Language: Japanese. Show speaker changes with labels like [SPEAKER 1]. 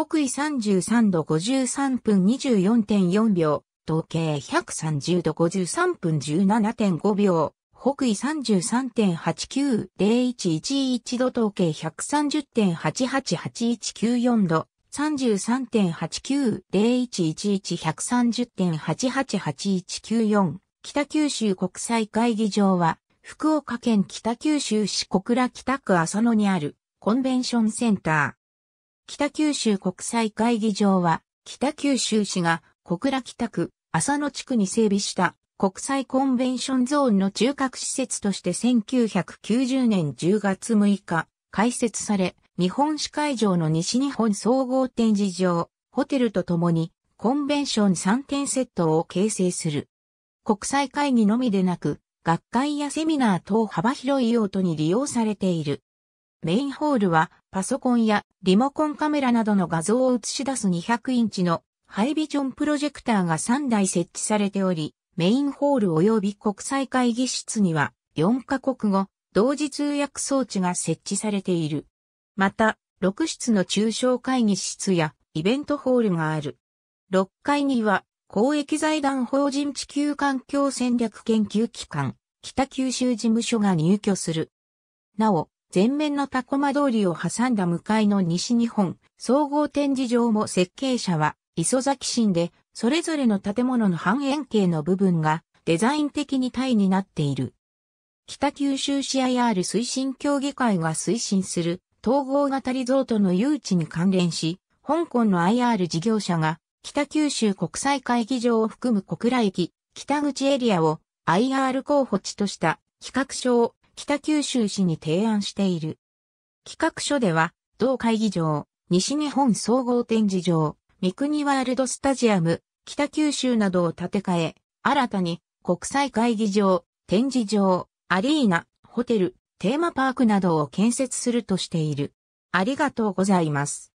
[SPEAKER 1] 北緯33度53分24.4秒、東経130度53分17.5秒、北緯33.890111度東経130.888194度、33.89011130.888194北九州国際会議場は、福岡県北九州市小倉北区浅野にあるコンベンションセンター。北九州国際会議場は、北九州市が小倉北区、浅野地区に整備した国際コンベンションゾーンの中核施設として1990年10月6日、開設され、日本史会場の西日本総合展示場、ホテルとともに、コンベンション3点セットを形成する。国際会議のみでなく、学会やセミナー等幅広い用途に利用されている。メインホールはパソコンやリモコンカメラなどの画像を映し出す200インチのハイビジョンプロジェクターが3台設置されており、メインホール及び国際会議室には4カ国語同時通訳装置が設置されている。また、6室の中小会議室やイベントホールがある。6階には公益財団法人地球環境戦略研究機関北九州事務所が入居する。なお、前面のタコマ通りを挟んだ向かいの西日本総合展示場も設計者は磯崎新で、それぞれの建物の半円形の部分がデザイン的に体になっている。北九州市 IR 推進協議会が推進する統合型リゾートの誘致に関連し、香港の IR 事業者が北九州国際会議場を含む小倉駅、北口エリアを IR 候補地とした企画書を北九州市に提案している。企画書では、同会議場、西日本総合展示場、三国ワールドスタジアム、北九州などを建て替え、新たに国際会議場、展示場、アリーナ、ホテル、テーマパークなどを建設するとしている。ありがとうございます。